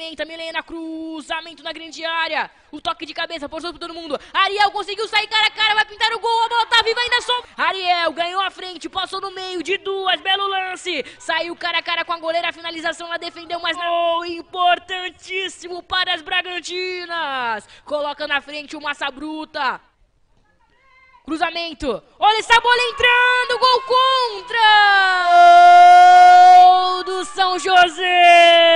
Menta, Milena, cruzamento na grande área. O toque de cabeça, forçou pra todo mundo. Ariel conseguiu sair cara a cara, vai pintar o gol, a bola tá viva ainda só. Ariel ganhou a frente, passou no meio de duas, belo lance. Saiu cara a cara com a goleira, a finalização lá defendeu, mas não. Importantíssimo para as Bragantinas. Coloca na frente o Massa Bruta. Cruzamento. Olha essa bola entrando. Gol contra. Gol do São José.